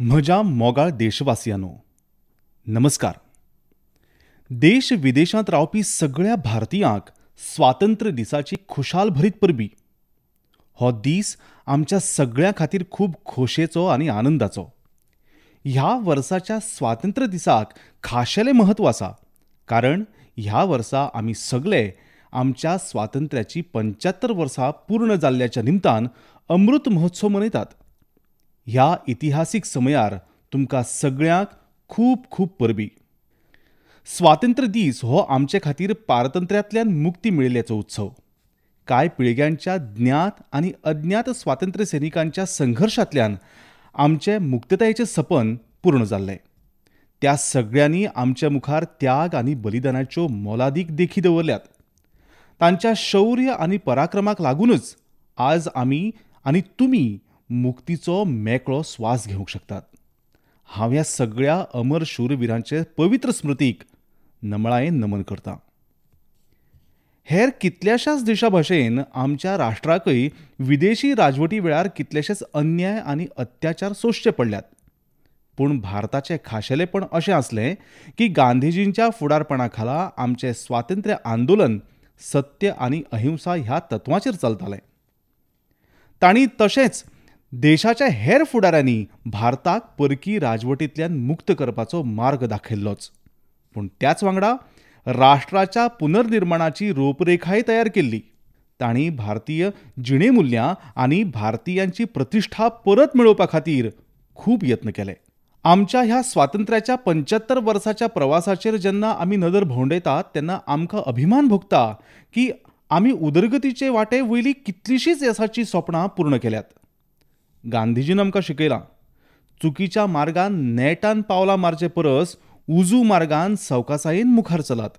म्हज्या मोगाळ देशवासियांनो नमस्कार देश विदेशात रावपी सगळ्या भारतीयांक स्वातंत्र्य दिसाची खुशाल भरीत परबी हो दीस आमच्या सगळ्या खातीर खूब खोशेचो आणि आनंदाचो ह्या वर्साच्या स्वातंत्र्य दिसाक खाशेले महत्व आसा कारण ह्या वर्सा आमी सगळे आमच्या स्वातंत्र्याची पंच्यात्तर वर्सां पूर्ण जाल्ल्याच्या निमतान अमृत महोत्सव मनयतात ह्या इतिहासीक समयार तुमकां सगळ्यांक खूब खूब परबी स्वातंत्र्य दीस हो आमचे खातीर पारतंत्र्यांतल्यान मुक्ती मेळिल्ल्याचो उत्सव कांय पिळग्यांच्या ज्ञात आनी अज्ञात स्वातंत्र्य सैनिकांच्या संघर्शांतल्यान आमचे मुक्ततायेचें सपन पूर्ण जाल्लें त्या सगळ्यांनी आमच्या मुखार त्याग आनी बलिदानाच्यो मोलादीक देखी दवरल्यात तांच्या शौर्य आनी पराक्रमाक लागूनच आज आमी आनी तुमी मुक्तीचो मेकळो स्वास घेऊ शकतात हांव ह्या सगळ्या अमर शूरवीरांचे पवित्र स्मृतीक नमळायेन नमन करता हेर कितल्याशाच देशा भाशेन आमच्या राष्ट्राकय विदेशी राजवटी वेळार कितलेशेच अन्याय आनी अत्याचार सोंसचे पडल्यात पूण भारताचें खाशेलेपण अशें आसलें की गांधीजींच्या फुडारपणाखाला आमचे स्वातंत्र्य आंदोलन सत्य आनी अहिंसा ह्या तत्वांचेर चलताले तांणी तशेंच देशाच्या हेर फुडाऱ्यांनी भारताक परकी राजवटींतल्यान मुक्त करपाचो मार्ग दाखयल्लोच पूण त्याच वांगडा राष्ट्राच्या पुनर्निर्माणाची रूपरेखाय तयार केल्ली तांणी भारतीय जिणे मुल्यां आनी भारतीयांची प्रतिष्ठा परत मेळोवपा खातीर खूब यत्न केले आमच्या ह्या स्वातंत्र्याच्या पंच्यात्तर वर्साच्या प्रवासाचेर जेन्ना आमी नदर भोंवडयतात तेन्ना आमकां अभिमान भोगता की आमी उदरगतीचे वाटे वयली कितलीशींच येसाची सपनां पूर्ण केल्यात गांधीजीन आमकां शिकयलां चुकीच्या मार्गान नेटान पावलां मारचे परस उजू मार्गान सवकासायेन मुखार चलात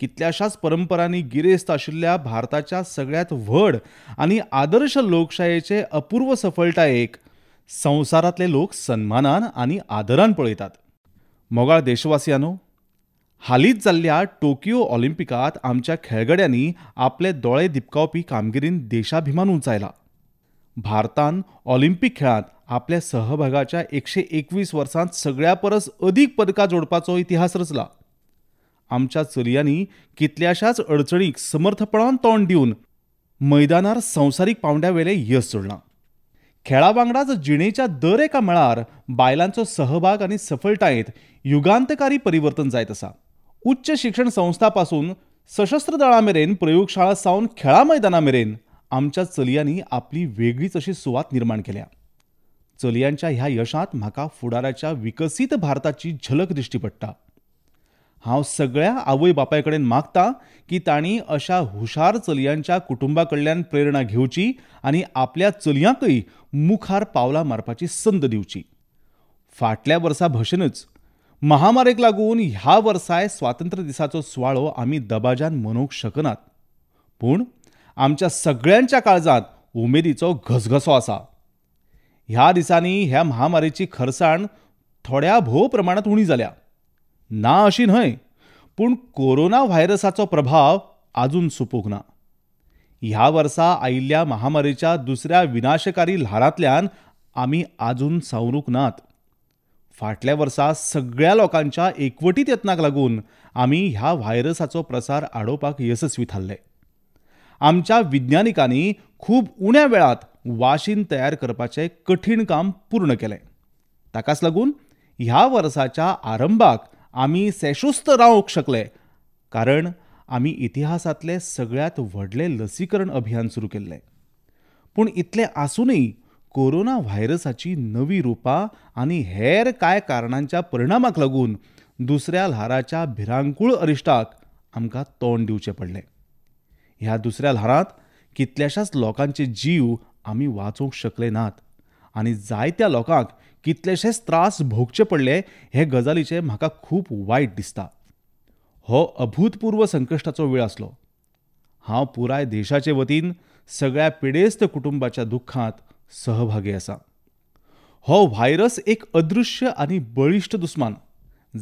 कितल्याशाच परंपरांनी गिरेस्त आशिल्ल्या भारताच्या सगळ्यांत व्हड आनी आदर्श लोकशायेचे अपूर्व सफलतायेक संवसारांतले लोक सन्मानान आनी आदरान पळयतात मोगाळ देशवासियानो हालींच जाल्ल्या टोकियो ऑलिंपिकांत आमच्या खेळगड्यांनी आपले दोळे दिपकावपी कामगिरीन देशाभिमान उंचायला भारतान ऑलिंपीक खेळात आपल्या सहभागाच्या एकशे एकवीस वर्सांत सगळ्या परस अधिक पदकां जोडपाचो इतिहास रचला आमच्या चलयांनी कितल्याशाच अडचणीक समर्थपणान तोंड दिवन मैदानार संवसारीक पावंड्यावेलें यश सोडलां खेळा वांगडाच जिणेच्या दर एका मळार बायलांचो सहभाग आनी सफलतायेंत युगांतकारी परिवर्तन जायत आसा उच्च शिक्षण संस्था पासून सशस्त्र दळा मेरेन प्रयोगशाळा सावन खेळा मैदाना मेरेन आमच्या चलयांनी आपली वेगळीच अशी सुवात निर्माण केल्या चलयांच्या ह्या यशात म्हाका फुडाराच्या विकसित भारताची झलक दिश्टी पडटा हांव सगळ्या आवय बापाय कडेन मागतां की तांणी अशा हुशार चलयांच्या कुटुंबा कडल्यान प्रेरणा घेवची आनी आपल्या चलयांकय मुखार पावलां मारपाची संद दिवची फाटल्या वर्सा भशेनच महामारेक लागून ह्या वर्साय स्वातंत्र्य दिसाचो सुवाळो आमी दबाज्यान मनोवंक शकनात पूण आमच्या सगळ्यांच्या काळजात उमेदीचो घसघसो आसा ह्या दिसांनी ह्या महामारीची खरसाण थोड्या भोव प्रमाणात उणी जाल्या ना अशी न्हय पूण कोरोना व्हायरसाचो प्रभाव आजून सुपूंक ना ह्या वर्सा आयिल्ल्या महामारीच्या दुसऱ्या विनाशकारी ल्हारांतल्यान आमी आजून सावरूंक नात फाटल्या वर्सा सगळ्या लोकांच्या एकवटीत यत्नाक लागून आमी ह्या व्हायरसाचो प्रसार आडोवपाक यशस्वी थारले आमच्या विज्ञानिकांनी खूब उण्या वेळात वाशीन तयार करपाचें कठीण काम पूर्ण केलें ताकाच लागून ह्या वर्साच्या आरंभाक आमी सेशुस्त रावंक शकले कारण आमी इतिहासातले सगळ्यात व्हडलें लसीकरण अभियान सुरू केले पूण इतले असूनही कोरोना व्हायरसाची नवी रुपां आनी हेर कांय कारणांच्या परिणामाक लागून दुसऱ्या ल्हाराच्या भिरांकूळ अरिश्टाक आमकां तोंड दिवचें पडलें ह्या दुसऱ्या ल्हारांत कितल्याशाच लोकांचे जीव आमी वाचूंक शकले नात आनी जायत्या लोकांक कितलेशेच त्रास भोगचे पडले हे गजालीचे म्हाका खूब वायट दिसता हो अभूतपूर्व संकश्टाचो वेळ आसलो हांव पुराय देशाचे वतीन सगळ्या पिडेस्त कुटुंबाच्या दुख्खांत सहभागी आसा हो व्हायरस एक अदृश्य आनी बळिश्ट दुस्मान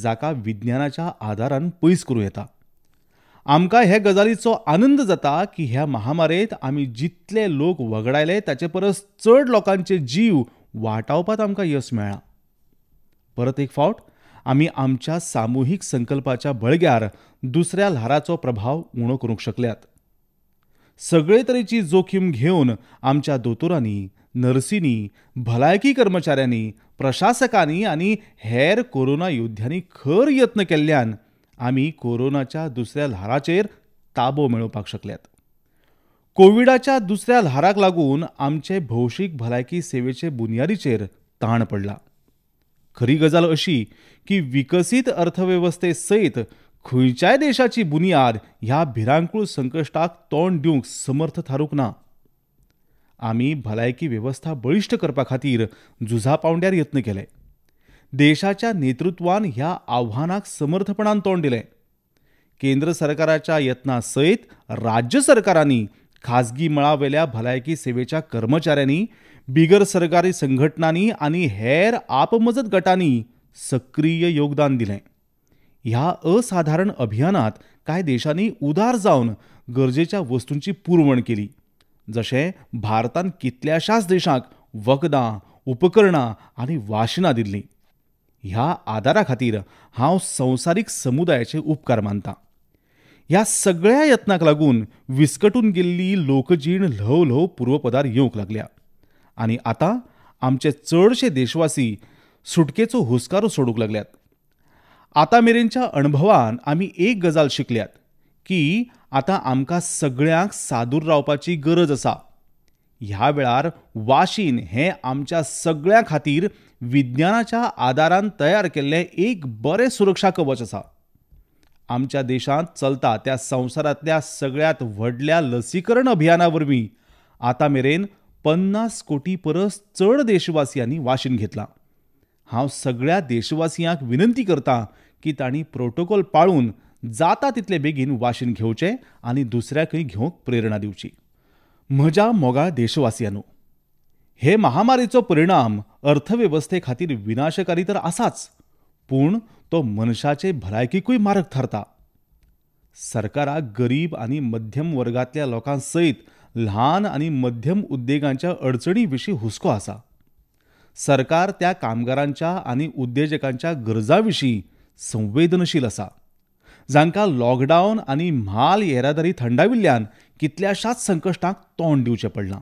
जाका विज्ञानाच्या आदारान पयस करूं येता आमकां हे गजालीचो आनंद जाता की ह्या महामारेंत आमी जितले लोक वगडायले ताचे परस चड लोकांचे जीव वाटावपात आमकां यश मेळ्ळां परत एक फावट आमी आमच्या सामुहीक संकल्पाच्या बळग्यार दुसऱ्या ल्हाराचो प्रभाव उणो करूंक शकल्यात सगळे तरेची जोखीम घेवन आमच्या दोतोरांनी नर्सींनी भलायकी कर्मचाऱ्यांनी प्रशासकांनी आनी हेर कोरोना योद्ध्यांनी खर यत्न केल्ल्यान आमी कोरोनाच्या दुसऱ्या ल्हाराचेर ताबो मेळोवपाक शकल्यात कोविडाच्या दुसऱ्या ल्हाराक लागून आमचे भौशीक भलायकी सेवेचे बुनयादीचेर ताण पडला खरी गजाल अशी की विकसित अर्थवेवस्थे सयत खंयच्याय देशाची बुनयाद ह्या भिरांकूळ संकश्टाक तोंड दिवंक समर्थ थारूंक ना आमी भलायकी वेवस्था बळिश्ट करपा खातीर झुजा पावंड्यार यत्न केले देशाच्या नेतृत्वान ह्या आव्हानाक समर्थपणान तोंड दिले केंद्र सरकाराच्या यत्ना सयत राज्य सरकारांनी खाजगी मळावेल्या भलायकी सेवेच्या कर्मचाऱ्यांनी बिगर सरकारी संघटनांनी आणि हेर आपमजत गटांनी सक्रिय योगदान दिले ह्या असाधारण अभियानात कांय देशांनी उदार जाऊन गरजेच्या वस्तूंची पुरवण केली जसे भारतान कितल्याशाच देशांक वखदां उपकरणां आणि वाशिनां दिल्लीं ह्या आदारा खातीर हांव संवसारीक समुदायाचे उपकार मानतां ह्या सगळ्या यत्नाक लागून विस्कटून गेल्ली लोकजीण ल्हव ल्हव पूर्वपदार येवंक लागल्या आनी आतां आमचे चडशे देशवासी सुटकेचो हुस्कारो सोडूंक लागल्यात आतां मेरेनच्या अणभवान आमी एक गजाल शिकल्यात की आतां आमकां सगळ्यांक सादूर रावपाची गरज आसा ह्या वेळार वाशीन हें आमच्या सगळ्या खातीर विज्ञानाच्या आदारान तयार केल्लें एक बरें सुरक्षा कवच आसा आमच्या देशांत चलता त्या संवसारांतल्या सगळ्यांत व्हडल्या लसीकरण अभियाना वरवीं आतां मेरेन पन्नास कोटी परस चड देशवासियांनी वाशीन घेतलां हांव सगळ्या देशवासियांक विनंती करतां की तांणी प्रोटोकॉल पाळून जाता तितले बेगीन वाशीन घेवचें आनी दुसऱ्याकय घेवंक प्रेरणा दिवची म्हज्या मोगाळ देशवासियांनो हे महामारीचो परिणाम अर्थवेवस्थेखातीर विनाशकारी तर आसाच पूण तो मनशाचे भलायकीकूय मारक थारता सरकाराक गरीब आणि मध्यम वर्गांतल्या लोकांसयत ल्हान आणि मध्यम उद्देगांच्या अडचणीविषयी हुस्को आसा सरकार त्या कामगारांच्या आणि उद्देजकांच्या गरजाविषयी संवेदनशील आसा जांकां लॉकडावन आनी म्हाल येरादारी थंडाविल्ल्यान कितल्याशाच संकश्टांक तोंड दिवचें पडलां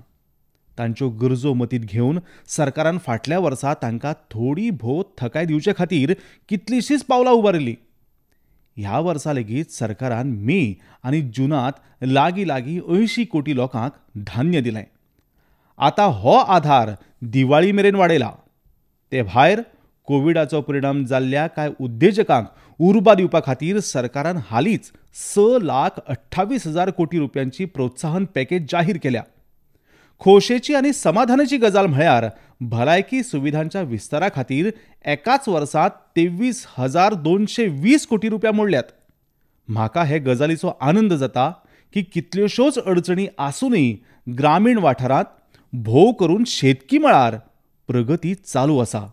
तांच्यो गरजो मतींत घेवन सरकारान फाटल्या वर्सा तांकां थोडी भोव थकाय दिवचे खातीर कितलीशींच पावलां उबारिल्लीं ह्या वर्सा लेगीत सरकारान मे आनी जुनांत लागीं लागीं अंयशीं कोटी लोकांक धान्य दिलें आतां हो आधार दिवाळी मेरेन वाडयला ते भायर कोविडाचो परिणाम जाल्ल्या कांय उद्देजकांक उर्बा दिवपा खातीर सरकारान हालींच स लाख अठ्ठावीस हजार कोटी रुपयांची प्रोत्साहन पॅकेज जाहीर केल्या खोशेची आणि समाधानाची गजाल म्हळ्यार भलायकी सुविधांच्या विस्तारा खातीर एकाच वर्सात तेवीस हजार दोनशे वीस कोटी रुपया मोडल्यात म्हाका हे गजालीचो आनंद जाता की कितल्योश्योच अडचणी आसूनय ग्रामीण वाठारांत भोव करून शेतकी मळार प्रगती चालू आसा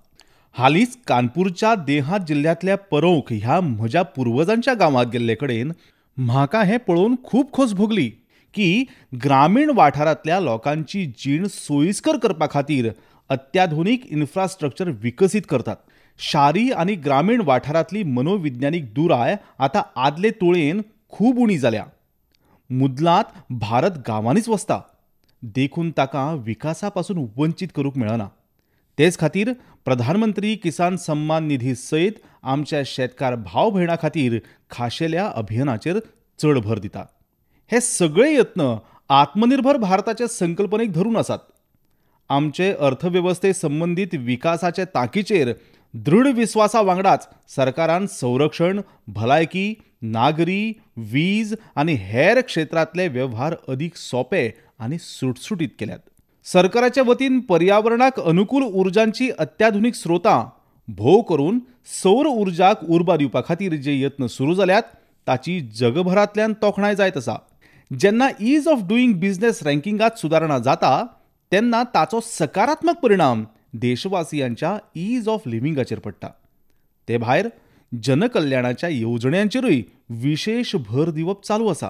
हालीच कानपूरच्या देहात जिल्ह्यातल्या परोख ह्या म्हज्या पूर्वजांच्या गावात गेल्लेकडेन म्हाका हे पळोवन खूप खोस भोगली की ग्रामीण वाठारातल्या लोकांची जीण सोयीस्कर करपा खातीर अत्याधुनीक इन्फ्रास्ट्रक्चर विकसीत करतात शारी आणि ग्रामीण वाठारातली मनोविज्ञानीक दुराय आता आदले तुळेन खूब उणी जाल्या मुदलात भारत गावांनीच वसता देखून ताका विकासापासून वंचित करूक करूंक मेळना तेच खातीर प्रधानमंत्री किसान सन्मान निधी सयत आमच्या शेतकार भाव भयणा खातीर खाशेल्या अभियानाचेर चड भर दिता हे सगळे यत्न आत्मनिर्भर भारताचे संकल्पनेक धरून आसात आमचे अर्थव्यवस्थे संबंधित विकासाचे ताकीचेर दृढ विश्वासा वांगडाच सरकारान संरक्षण भलायकी नागरी वीज आणि हेर क्षेत्रातले व्यवहार अधिक सोपे आणि सुटसुटीत केल्यात सरकारच्या वतीन पर्यावरणाक अनुकूल उर्जांची अत्याधुनीक स्रोतां भोव करून सौर उर्जाक उर्बा दिवपा खातीर जे यत्न सुरू जाल्यात ताची जगभरातल्यान तोखणाय जायत आसा जेन्ना इज ऑफ डुईंग बिझनेस रँकिंगात सुधारणा जाता तेन्ना ताचो सकारात्मक परिणाम देशवासियांच्या इज ऑफ लिव्हिंगाचेर पडटा ते भायर जनकल्याणाच्या येवजण्यांचेरूय विशेष भर दिवप चालू आसा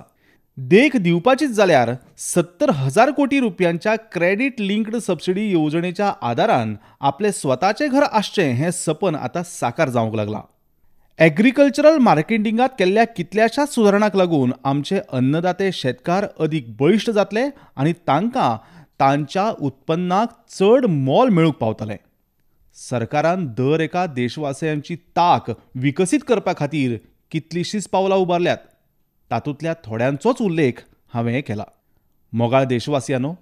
देख दिवपाचीच जाल्यार सत्तर हजार कोटी रुपयांच्या क्रेडिट लिंक्ड सबसिडी येवजणेच्या आदारान आपले स्वताचें घर आसचें हे सपन आता साकार जावंक लागला ॲग्रिकल्चरल मार्केटिंगात केल्ल्या कितल्याशाच सुदारणांक लागून आमचे अन्नदाते शेतकार अदीक बळिश्ट जातले आणि तांकां तांच्या उत्पन्नाक चड मोल मेळूंक पावतले सरकारान दर एका देशवासियांची ताक विकसीत करपा खातीर कितलींशींच पावलां उबारल्यात तातूंतल्या थोड्यांचोच उल्लेख हांवें केला मोगाळ देशवासियांनो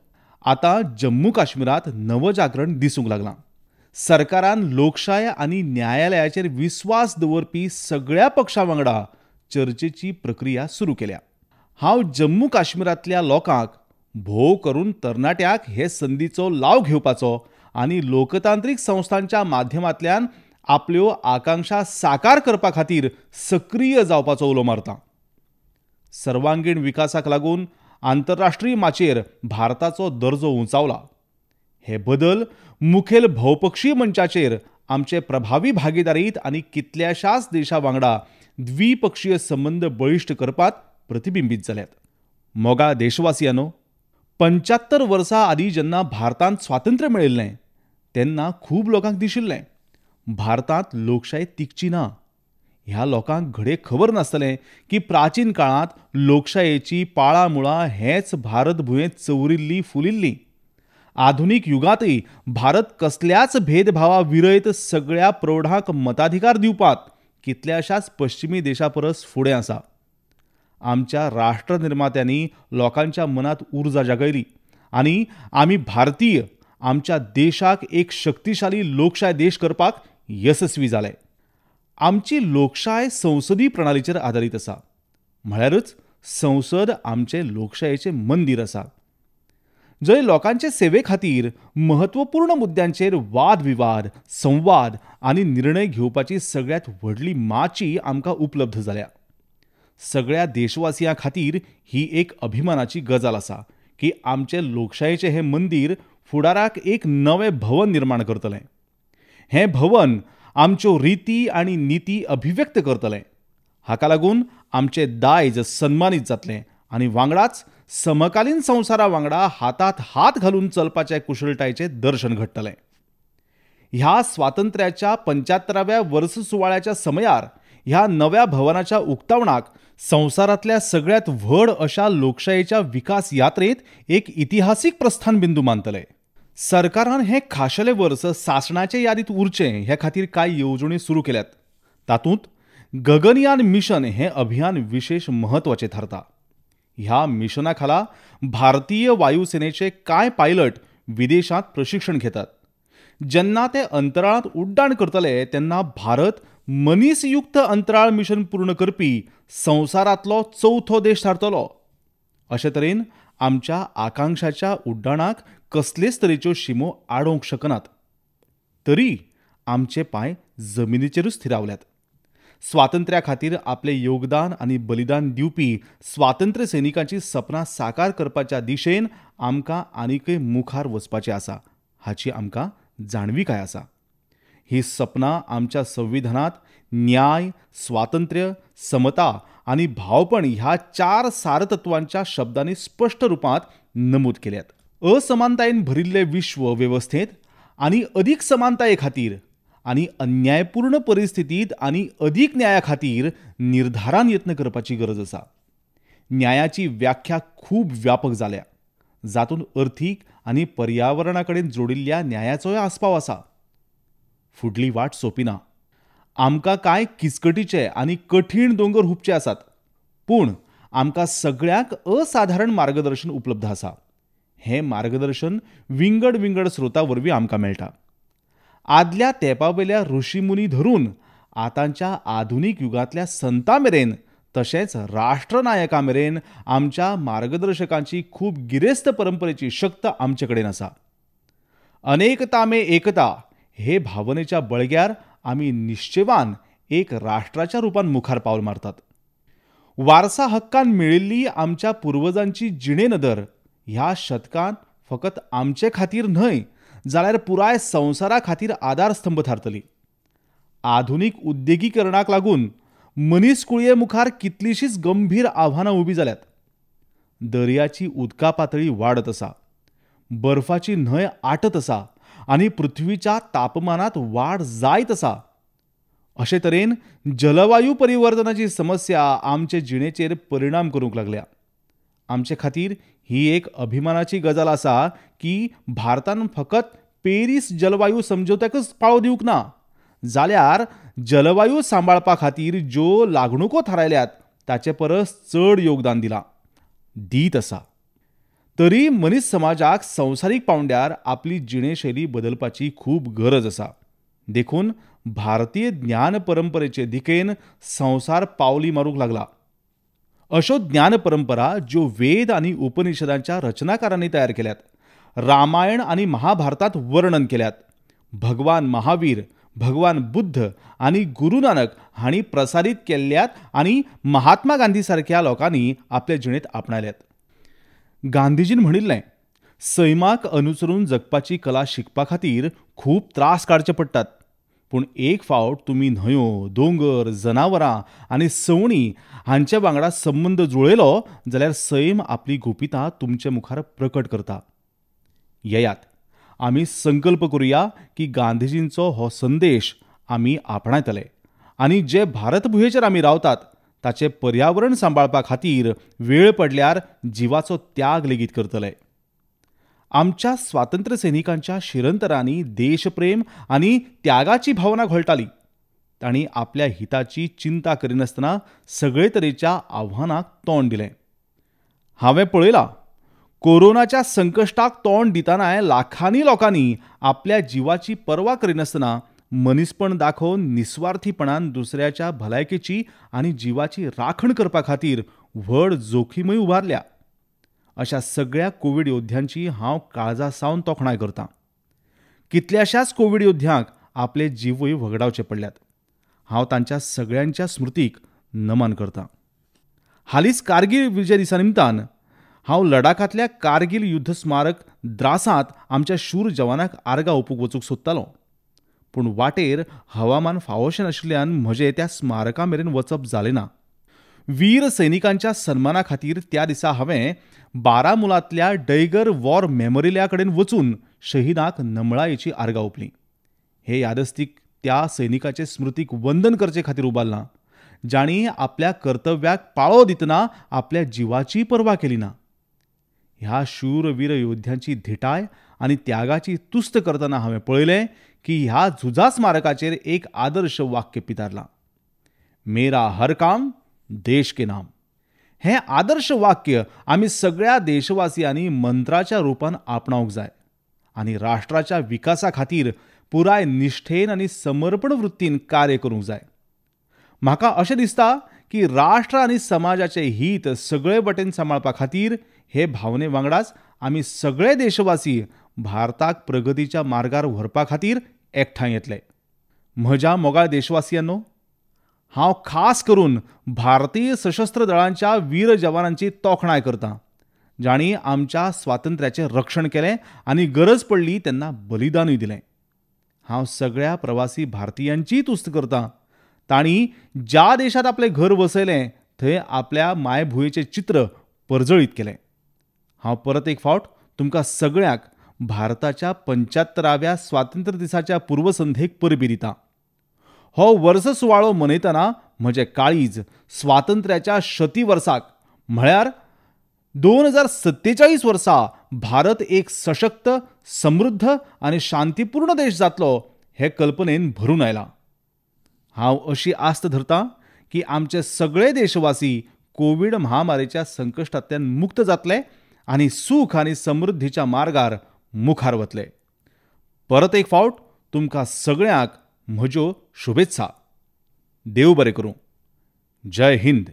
आतां जम्मू काश्मीरांत नवजागरण दिसूंक लागलां सरकारान लोकशाय आनी न्यायालयाचेर विस्वास दवरपी सगळ्या पक्षां वांगडा चर्चेची प्रक्रिया सुरू केल्या हांव जम्मू काश्मीरांतल्या लोकांक भोव करून तरणाट्याक हे संदीचो लाव घेवपाचो आनी लोकतांत्रीक संस्थांच्या माध्यमांतल्यान आपल्यो आकांक्षा साकार करपा खातीर सक्रिय जावपाचो उलो मारतां सर्वांगीण विकासाक लागून आंतरराष्ट्रीय माचेर भारताचो दर्जो उंचावला हे बदल मुखेल भौपक्षीय मंचाचेर आमचे प्रभावी भागीदारीत आणि कितल्याशाच देशा वांगडा द्विपक्षीय संबंध बळिश्ट करपात प्रतिबिंबीत जाल्यात मोगा देशवासियांनो पंच्याहत्तर वर्सां आदी जेन्ना भारतांत स्वातंत्र्य मेळिल्लें तेन्ना खूब लोकांक दिशिल्लें भारतांत लोकशाय तिगची ना ह्या लोकांक घडये खबर नासतलें की प्राचीन काळांत लोकशायेची पाळामुळां हेच भारत भुंयेंत चवरिल्ली फुलिल्ली आधुनीक युगांतय भारत कसल्याच भेदभावा विरयत सगळ्या प्रौढांक मताधिकार दिवपांत कितल्याशाच पश्चिमी देशा परस फुडें आसा आमच्या राष्ट्रनिर्मात्यांनी लोकांच्या मनात उर्जा जागयली आनी आमी भारतीय आमच्या देशाक एक शक्तिशाली लोकशाय देश करपाक यशस्वी जाले आमची लोकशाय संसदी प्रणालीचेर आदारीत आसा म्हळ्यारच संसद आमचे लोकशायेचें मंदीर आसा जंय लोकांचे सेवे खातीर महत्वपूर्ण मुद्द्यांचेर वाद विवाद संवाद आनी निर्णय घेवपाची सगळ्यांत व्हडली माची आमकां उपलब्ध जाल्या सगळ्या देशवासियां खातीर ही एक अभिमानाची गजाल आसा की आमचे लोकशायेचें हे मंदीर फुडाराक एक नवें भवन निर्माण करतले हे भवन आमच्यो रिती आनी निती अभिव्यक्त करतले हाका लागून आमचे दायज सन्मानीत जातले आनी वांगडाच समकालीन संसारा वांगडा हातांत हात घालून चलपाचे कुशळटायेचें दर्शन घडटलें ह्या स्वातंत्र्याच्या पंच्यात्तराव्या वर्स सुवाळ्याच्या समयार ह्या नव्या भवनाच्या उक्तावणाक संवसारांतल्या सगळ्यांत व्हड अशा लोकशायेच्या विकास यात्रेंत एक इतिहासीक प्रस्थान बिंदू मानतले सरकारान हे खाशेले वर्स सासणाचे यादीत उरचे हे खातीर कांय येवजणी सुरू केल्यात तातूंत गगनयान मिशन हे अभियान विशेष म्हत्वाचें थारता ह्या मिशना खाला भारतीय वायुसेनेचे कांय पायलट विदेशांत प्रशिक्षण घेतात जेन्ना ते अंतराळांत उड्डाण करतले तेन्ना भारत मनीसयुक्त अंतराळ मिशन पूर्ण करपी संवसारांतलो चवथो देश थारतलो अशे तरेन आमच्या आकांक्षाच्या उड्डाणाक कसलेच तरेच्यो शिमो आडोवंक शकनात तरी आमचे पांय जमिनीचेरूच थिरावल्यात स्वातंत्र्या खातीर आपले योगदान आनी बलिदान दिवपी स्वातंत्र्य सैनिकांची सपनां साकार करपाच्या दिशेन आमकां आनीकय मुखार वचपाचें आसा हाची आमकां जाणविकाय आसा ही सपनां आमच्या संविधानांत न्याय स्वातंत्र्य समता आनी भावपण ह्या चार सारतत्वांच्या शब्दांनी स्पश्ट रुपांत नमूद केल्यात असमानतायेन भरिल्ले विश्व वेवस्थेंत आनी अदीक समानताये खातीर आनी अन्यायपूर्ण परिस्थितीत आनी अदीक न्याया खातीर निर्धारान यत्न करपाची गरज आसा न्यायाची व्याख्या खूब व्यापक जाल्या जातूंत अर्थीक आनी पर्यावरणा कडेन जोडिल्ल्या न्यायाचोय आस्पाव आसा फुडली वाट सोंपी ना आमकां कांय किचकटीचे आनी कठीण दोंगर हुपचे आसात पूण आमकां सगळ्याक असाधारण मार्गदर्शन उपलब्ध आसा हे मार्गदर्शन विंगड विंगड स्रोतां वरवीं आमकां मेळटा आदल्या तेपावेल्या ऋषीमुनी धरून आतांच्या आधुनीक युगांतल्या संतां मेरेन तशेंच राष्ट्रनायका मेरेन आमच्या मार्गदर्शकांची खूब गिरेस्त परंपरेची शक्त आमचे कडेन आसा अनेकता मे एकता हे भावनेच्या बळग्यार आमी निश्चेवान एक राष्ट्राच्या रुपान मुखार पावल मारतात वारसा हक्कान मेळिल्ली आमच्या पूर्वजांची जिणे नदर ह्या शतकांत फकत आमचे खातीर न्हय जाल्यार पुराय संवसारा खातीर आधारस्तंभ थारतली आधुनीक उद्देगीकरणाक लागून कुळये मुखार कितलीशीच गंभीर आव्हानां उबीं जाल्यात दर्याची उदका पातळी वाडत आसा बर्फाची न्हंय आटत आसा आनी पृथ्वीच्या तापमानांत वाड जायत आसा अशे तरेन जलवायू परिवर्तनाची समस्या आमचे जिणेचेर परिणाम करूंक लागल्या आमचे खातीर ही एक अभिमानाची गजाल आसा की भारतान फकत पेरीस जलवायू समजोत्याकच पाळो दिवंक ना जाल्यार जलवायू सांबाळपा खातीर ज्यो लागणुको थारायल्यात ताचे परस चड योगदान दिलां दीत आसा तरी मनीस समाजाक संवसारीक पावंड्यार आपली जिणेशैली बदलपाची खूब गरज आसा देखून भारतीय ज्ञान परंपरेचे दिकेन संवसार पावली मारूंक लागला अशो परंपरा जो वेद आणि उपनिषदांच्या रचनाकारांनी तयार केल्यात रामायण आणि महाभारतात वर्णन केल्यात भगवान महावीर भगवान बुद्ध आणि गुरु नानक हांणी प्रसारित केल्यात आणि महात्मा गांधीसारख्या लोकांनी आपल्या जिणेत आपणाल्यात गांधीजीन म्हणिल्लें सैमाक अनुसरून जगपाची कला शिकपा खातीर खूब त्रास काडचे पडटात पूण एक फावट तुम्ही न्हंयो दोंगर जनावरां आनी सवणी हांचे वांगडा संबंद जुळयलो जाल्यार सैम आपली गोपितां तुमचे मुखार प्रकट करता येयात आमी संकल्प करुया की गांधीजींचो हो संदेश आमी आपणायतले आनी जे भारतभुंयेचेर आमी रावतात ताचें पर्यावरण सांबाळपा खातीर वेळ पडल्यार जिवाचो त्याग लेगीत करतले आमच्या स्वातंत्र्य सैनिकांच्या शिरंतरांनी देशप्रेम आणि त्यागाची भावना घोळटाली तांणी आपल्या हिताची चिंता करिनासतना सगळे तरेच्या आव्हानाक तोंड दिले हांवें पळयलां कोरोनाच्या संकश्टाक तोंड दितनाय लाखांनी लोकांनी आपल्या जिवाची पर्वा करिनासतना मनीसपण दाखोवन निस्वार्थीपणान दुसऱ्याच्या भलायकेची आणि जिवाची राखण करपा खातीर व्हड जोखीमय उबारल्या अशा सगळ्या कोविड योद्ध्यांची हांव काळजा सावन तोखणाय करतां कितल्याशाच कोविड योद्ध्यांक आपले जिवूय वगडावचे पडल्यात हांव तांच्या सगळ्यांच्या स्मृतीक नमन करतां हालींच कारगील विजय दिसा निमतान हांव लडाखांतल्या कारगील युद्ध स्मारक द्रासांत आमच्या शूर जवानांक आर्गा ओपूंक वचूंक सोदतालो पूण वाटेर हवामान फावोशें नाशिल्ल्यान म्हजें त्या स्मारका मेरेन वचप जालें ना वीर सैनिकांच्या सन्माना खातीर त्या दिसा हांवें बारामुलांतल्या डैगर वॉर मेमोरियला कडेन वचून शहिदाक नमळायेची आर्गां ओपलीं हे यादस्तीक त्या सैनिकाचे स्मृतीक वंदन करचे खातीर उबारलां जाणी आपल्या कर्तव्याक पाळो दितना आपल्या जिवाची पर्वा केली ना ह्या वीर योद्ध्यांची धिटाय आनी त्यागाची तुस्त करतना हांवें पळयलें की ह्या झुजा स्मारकाचेर एक आदर्श वाक्य पितारलां मेरा हर काम देश के नाम हे आदर्श वाक्य आम्ही सगळ्या देशवासियांनी मंत्राच्या रुपान आपणावूक जाय आणि राष्ट्राच्या विकासा खातीर पुराय निष्ठेन आणि समर्पण वृत्तीन कार्य करूंक जाय म्हाका अशें दिसता की राष्ट्र आणि समाजाचे हित सगळे वटेन सांबाळपा खातीर हे भावने वांगडाच आम्ही सगळे देशवासी भारताक प्रगतीच्या मार्गार व्हरपा खातीर एकठांय येतले म्हज्या मोगाळ देशवासियांनो हांव खास करून भारतीय सशस्त्र दळांच्या वीर जवानांची तोखणाय करतां जाणी आमच्या स्वातंत्र्याचे रक्षण केले आणि गरज पडली त्यांना बलिदानूय दिले हांव सगळ्या प्रवासी भारतीयांची तुस्त करतां ताणी ज्या देशात आपले घर वसयलें थंय आपल्या मायभुंयेचें चित्र परजळीत केले हांव परत एक फावट तुमकां सगळ्याक भारताच्या पंच्यात्तराव्या स्वातंत्र्य दिसाच्या पूर्वसंध्येक परबी दितां हो वर्स सुवाळो मनयतना म्हजें काळीज स्वातंत्र्याच्या शती वर्साक म्हळ्यार दोन हजार सत्तेचाळीस वर्सा भारत एक सशक्त समृद्ध आणि शांतीपूर्ण देश जातलो हे कल्पनेन भरून आयला हांव अशी आस्त धरतां की आमचे सगळे देशवासी कोविड महामारीच्या संकश्टांतल्यान मुक्त जातले आणि सुख आणि समृद्धीच्या मार्गार मुखार वतले परत एक फावट तुमकां सगळ्यांक म्हज्यो शुभेच्छा देव बरें करूं जय हिंद